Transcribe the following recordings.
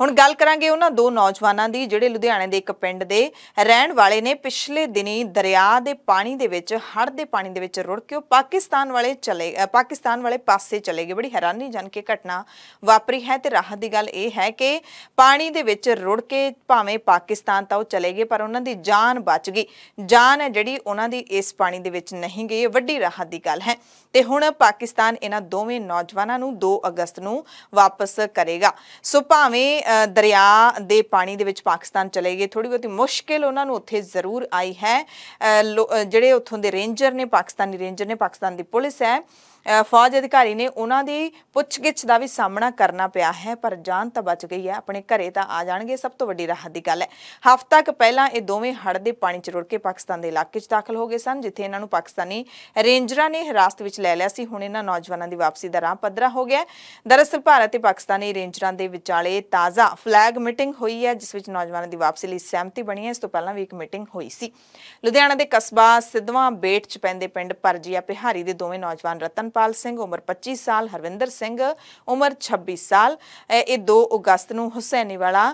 ਹੁਣ ਗੱਲ ਕਰਾਂਗੇ ਉਹਨਾਂ ਦੋ ਨੌਜਵਾਨਾਂ ਦੀ ਜਿਹੜੇ ਲੁਧਿਆਣੇ ਦੇ ਇੱਕ ਪਿੰਡ ਦੇ ਰਹਿਣ ਵਾਲੇ ਨੇ ਪਿਛਲੇ ਦਿਨੀ ਦਰਿਆ ਦੇ ਪਾਣੀ ਦੇ ਵਿੱਚ ਹੜ੍ਹ ਦੇ ਪਾਣੀ ਦੇ ਵਿੱਚ ਰੁੜ ਕੇ ਉਹ ਪਾਕਿਸਤਾਨ ਵਾਲੇ ਚਲੇ ਪਾਕਿਸਤਾਨ ਵਾਲੇ ਪਾਸੇ ਚਲੇ ਗਏ ਬੜੀ ਹੈਰਾਨੀਜਨਕ ਕੇ ਘਟਨਾ ਵਾਪਰੀ ਹੈ ਤੇ ਰਾਹਤ ਦੀ ਗੱਲ ਇਹ ਹੈ ਕਿ ਪਾਣੀ ਦੇ ਵਿੱਚ ਰੁੜ ਕੇ ਭਾਵੇਂ ਪਾਕਿਸਤਾਨ ਤਾਂ ਉਹ ਚਲੇ ਗਏ ਪਰ ਉਹਨਾਂ ਦੀ ਜਾਨ ਬਚ ਗਈ ਜਾਨ ਹੈ ਜਿਹੜੀ ਉਹਨਾਂ ਦੀ ਇਸ ਪਾਣੀ ਦੇ ਵਿੱਚ ਨਹੀਂ ਗਈ ਇਹ ਵੱਡੀ ਰਾਹਤ ਦੀ ਗੱਲ ਹੈ ਤੇ ਹੁਣ ਪਾਕਿਸਤਾਨ ਇਹਨਾਂ ਦੋਵੇਂ ਨੌਜਵਾਨਾਂ ਨੂੰ 2 ਅਗਸਤ ਨੂੰ ਵਾਪਸ ਕਰੇਗਾ ਸੋ ਭਾਵੇਂ ਦਰਿਆ ਦੇ ਪਾਣੀ ਦੇ ਵਿੱਚ ਪਾਕਿਸਤਾਨ ਚਲੇ ਗਏ ਥੋੜੀ ਬਹੁਤੀ ਮੁਸ਼ਕਿਲ ਉਹਨਾਂ ਨੂੰ ਉੱਥੇ ਜ਼ਰੂਰ ਆਈ ਹੈ ਜਿਹੜੇ ਉੱਥੋਂ ਦੇ ਰੇਂਜਰ ਨੇ ਪਾਕਿਸਤਾਨੀ ਰੇਂਜਰ ਨੇ ਪਾਕਿਸਤਾਨ ਦੀ ਪੁਲਿਸ ਹੈ ਫੌਜ ਅਧਿਕਾਰੀ ਨੇ ਉਹਨਾਂ ਦੀ ਪੁੱਛਗਿੱਛ ਦਾ ਵੀ ਸਾਹਮਣਾ ਕਰਨਾ ਪਿਆ ਹੈ ਪਰ ਜਾਨ ਤਾਂ ਬਚ ਗਈ ਹੈ ਆਪਣੇ ਘਰੇ ਤਾਂ ਆ ਜਾਣਗੇ ਸਭ ਤੋਂ ਵੱਡੀ ਰਾਹਤ ਦੀ ਗੱਲ ਹੈ ਹਫ਼ਤਾ ਕੁ ਪਹਿਲਾਂ ਇਹ ਦੋਵੇਂ ਹੜ ਦੇ ਪਾਣੀ ਚ ਰੁੜ ਕੇ ਪਾਕਿਸਤਾਨ ਦੇ ਇਲਾਕੇ 'ਚ ਦਾਖਲ ਹੋ ਗਏ ਸਨ ਜਿੱਥੇ ਇਹਨਾਂ ਨੂੰ ਪਾਕਿਸਤਾਨੀ ਰੇਂਜਰਾਂ ਨੇ ਹਿਰਾਸਤ ਵਿੱਚ ਲੈ ਲਿਆ ਸੀ ਹੁਣ ਇਹਨਾਂ ਨੌਜਵਾਨਾਂ ਦੀ ਵਾਪਸੀ ਦਾ ਰਾਹ ਪੱਧਰਾ ਹੋ ਗਿਆ ਦਰਅਸਲ ਭਾਰਤ ਤੇ ਪਾਕਿਸਤਾਨੀ ਰੇਂਜਰਾਂ ਦੇ ਵਿਚਾਲੇ ਤਾਜ਼ਾ ਫਲੈਗ ਮੀਟਿੰਗ ਹੋਈ ਹੈ ਜਿਸ ਵਿੱਚ ਨੌਜਵਾਨਾਂ ਦੀ ਵਾਪਸੀ ਲਈ ਸਹਿਮਤੀ ਬਣੀ ਹੈ ਇਸ ਤੋਂ ਪਹਿਲਾਂ ਵੀ ਇੱਕ ਮੀਟਿੰਗ ਹੋਈ ਸੀ ਲੁਧਿਆਣਾ ਦੇ ਕਸਬਾ ਸਿੱਧਵਾਂ ਬੇਟ 'ਚ ਪੈਂਦੇ ਪਿੰਡ ਪਰਜੀਆ ਪਿਹਾਰੀ ਦੇ ਦੋਵੇਂ ਨੌਜਵਾਨ ਰਤਨ ਅਮਨਪਾਲ ਸਿੰਘ ਉਮਰ 25 ਸਾਲ ਹਰਵਿੰਦਰ ਸਿੰਘ ਉਮਰ 26 ਸਾਲ ਇਹ 2 ਅਗਸਤ ਨੂੰ ਹੁਸੈਨੀਵਾਲਾ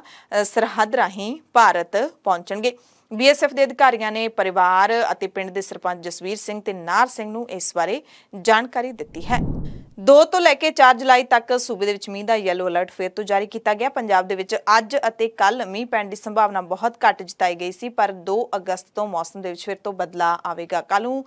ਸਰਹੱਦ ਰਾਹੀਂ ਭਾਰਤ ਪਹੁੰਚਣਗੇ ਬੀਐਸਐਫ ਦੇ ਅਧਿਕਾਰੀਆਂ ਨੇ ਪਰਿਵਾਰ ਅਤੇ ਪਿੰਡ ਦੇ ਸਰਪੰਚ ਜਸਵੀਰ ਸਿੰਘ ਤੇ ਨਾਰ ਸਿੰਘ ਨੂੰ ਇਸ ਬਾਰੇ ਜਾਣਕਾਰੀ ਦਿੱਤੀ ਹੈ 2 ਤੋਂ ਲੈ ਕੇ 4 ਜੁਲਾਈ ਤੱਕ ਸੂਬੇ ਦੇ ਵਿੱਚ ਮੀਂਹ ਦਾ ਯੈਲੋ ਅਲਰਟ ਫੇਰ ਤੋਂ ਜਾਰੀ ਕੀਤਾ ਗਿਆ ਪੰਜਾਬ ਦੇ ਵਿੱਚ ਅੱਜ ਅਤੇ ਕੱਲ ਮੀਂਹ ਪੈਣ ਦੀ ਸੰਭਾਵਨਾ ਬਹੁਤ ਘੱਟ ਜਤਾਈ ਗਈ ਸੀ ਪਰ 2 ਅਗਸਤ ਤੋਂ ਮੌਸਮ ਦੇ ਵਿੱਚ ਫਿਰ ਤੋਂ ਬਦਲਾ ਆਵੇਗਾ ਕੱਲ ਨੂੰ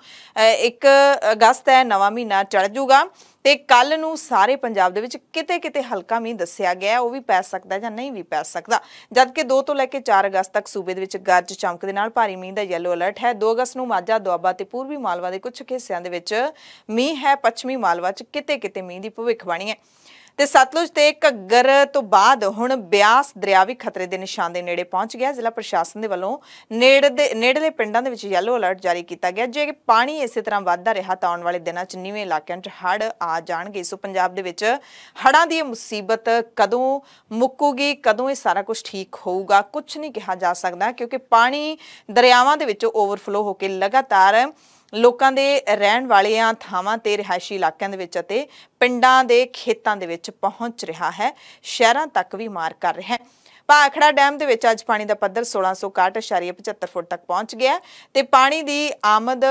1 ਅਗਸਤ ਹੈ ਨਵਾਂ ਮਹੀਨਾ ਚੜ ਜੂਗਾ ਤੇ ਕੱਲ ਨੂੰ ਸਾਰੇ ਪੰਜਾਬ ਦੇ ਵਿੱਚ ਕਿਤੇ ਕਿਤੇ ਹਲਕਾ ਮੀਂਹ ਦੱਸਿਆ ਗਿਆ ਉਹ ਵੀ ਪੈ ਸਕਦਾ ਜਾਂ ਨਹੀਂ ਵੀ ਪੈ ਸਕਦਾ ਜਦਕਿ 2 ਤੋਂ ਲੈ ਕੇ 4 ਅਗਸਤ ਤੱਕ ਸੂਬੇ ਦੇ ਵਿੱਚ ਗਰਜ ਚਮਕ ਦੇ ਨਾਲ ਭਾਰੀ ਮੀਂਹ ਦਾ ਯੈਲੋ ਅਲਰਟ ਹੈ 2 ਅਗਸਤ ਨੂੰ ਮਾਝਾ ਦੁਆਬਾ ਤੇ ਪੂਰਬੀ ਮਾਲਵਾ ਦੇ ਕੁਝ ਹਿੱਸਿਆਂ ਦੇ ਵਿੱਚ ਮੀਂਹ ਹੈ ਪੱਛਮੀ ਮਾਲਵਾ 'ਚ ਕਿਤੇ ਕਿਤੇ ਮੀਂਹ ਦੀ ਭਵਿੱਖਬਾਣੀ ਹੈ ਤੇ ਸਤਲੁਜ ਤੇ ਘੱਗਰ ਤੋਂ ਬਾਅਦ ਹੁਣ ਬਿਆਸ ਦਰਿਆ ਵੀ ਖਤਰੇ ਦੇ ਨਿਸ਼ਾਨ ਦੇ ਨੇੜੇ ਪਹੁੰਚ ਗਿਆ ਜ਼ਿਲ੍ਹਾ ਪ੍ਰਸ਼ਾਸਨ ਦੇ ਵੱਲੋਂ ਨੇੜੇ ਦੇ ਨੇੜਲੇ ਪਿੰਡਾਂ ਦੇ ਵਿੱਚ ਯੈਲੋ ਅਲਰਟ ਜਾਰੀ ਕੀਤਾ ਗਿਆ ਜੇ ਪਾਣੀ ਇਸੇ ਤਰ੍ਹਾਂ ਵੱਧਦਾ ਰਿਹਾ ਤਾਂ ਆਉਣ ਵਾਲੇ ਦਿਨਾਂ 'ਚ ਨੀਵੇਂ ਇਲਾਕਿਆਂ 'ਚ ਹੜ੍ਹ ਆ ਜਾਣਗੇ ਸੋ ਪੰਜਾਬ ਦੇ ਵਿੱਚ ਹੜ੍ਹਾਂ ਦੀ ਮੁਸੀਬਤ ਕਦੋਂ ਮੁੱਕੂਗੀ ਕਦੋਂ ਇਹ ਸਾਰਾ ਕੁਝ ਠੀਕ ਹੋਊਗਾ ਕੁਝ ਨਹੀਂ ਕਿਹਾ ਜਾ ਸਕਦਾ ਕਿਉਂਕਿ ਪਾਣੀ ਦਰਿਆਵਾਂ ਦੇ ਵਿੱਚੋਂ ਓਵਰਫਲੋ ਹੋ ਕੇ ਲਗਾਤਾਰ ਲੋਕਾਂ ਦੇ ਰਹਿਣ ਵਾਲਿਆਂ ਥਾਵਾਂ ਤੇ ਰਿਹਾਇਸ਼ੀ ਇਲਾਕਿਆਂ ਦੇ ਵਿੱਚ ਅਤੇ ਪਿੰਡਾਂ ਦੇ ਖੇਤਾਂ ਦੇ ਵਿੱਚ ਪਹੁੰਚ ਰਿਹਾ ਹੈ ਸ਼ਹਿਰਾਂ ਤੱਕ ਵੀ ਮਾਰ ਕਰ ਰਿਹਾ ਹੈ ਭਾਖੜਾ ਡੈਮ ਦੇ ਵਿੱਚ ਅੱਜ ਪਾਣੀ ਦਾ ਪੱਧਰ 1661.75 ਫੁੱਟ ਤੱਕ ਪਹੁੰਚ ਗਿਆ ਤੇ ਪਾਣੀ ਦੀ ਆਮਦ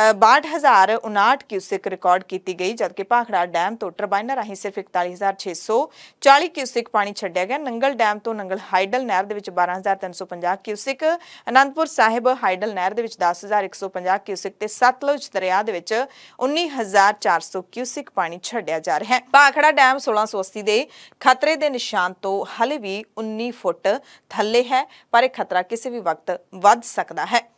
62059 ਕਿਊਸਿਕ ਰਿਕਾਰਡ ਕੀਤੀ ਗਈ ਜਦਕਿ ਭਾਖੜਾ ਡੈਮ ਤੋਂ ਟਰਬਾਈਨਾਂ ਰਾਹੀਂ ਸਿਰਫ 41640 ਕਿਊਸਿਕ ਪਾਣੀ ਛੱਡਿਆ ਗਿਆ ਨੰਗਲ ਡੈਮ ਤੋਂ ਨੰਗਲ ਹਾਈਡਲ ਨਹਿਰ ਦੇ ਵਿੱਚ 12350 ਕਿਊਸਿਕ ਅਨੰਦਪੁਰ ਸਾਹਿਬ ਹਾਈਡਲ ਨਹਿਰ ਦੇ ਵਿੱਚ 10150 ਕਿਊਸਿਕ ਤੇ ਸਤਲੁਜ ਦਰਿਆ ਦੇ ਵਿੱਚ 19400 ਕਿਊਸਿਕ ਪਾਣੀ ਛੱਡਿਆ ਜਾ ਰਿਹਾ ਹੈ ਭਾਖੜਾ ਡੈਮ 1680 ਦੇ ਖਤਰੇ ਦੇ ਨਿਸ਼ਾਨ ਤੋਂ ਹਲੇ ਵੀ 19 ਫੁੱਟ ਥੱਲੇ ਹੈ ਪਰ ਇਹ ਖਤਰਾ ਕਿਸੇ ਵੀ ਵਕਤ ਵੱਧ ਸਕਦਾ ਹੈ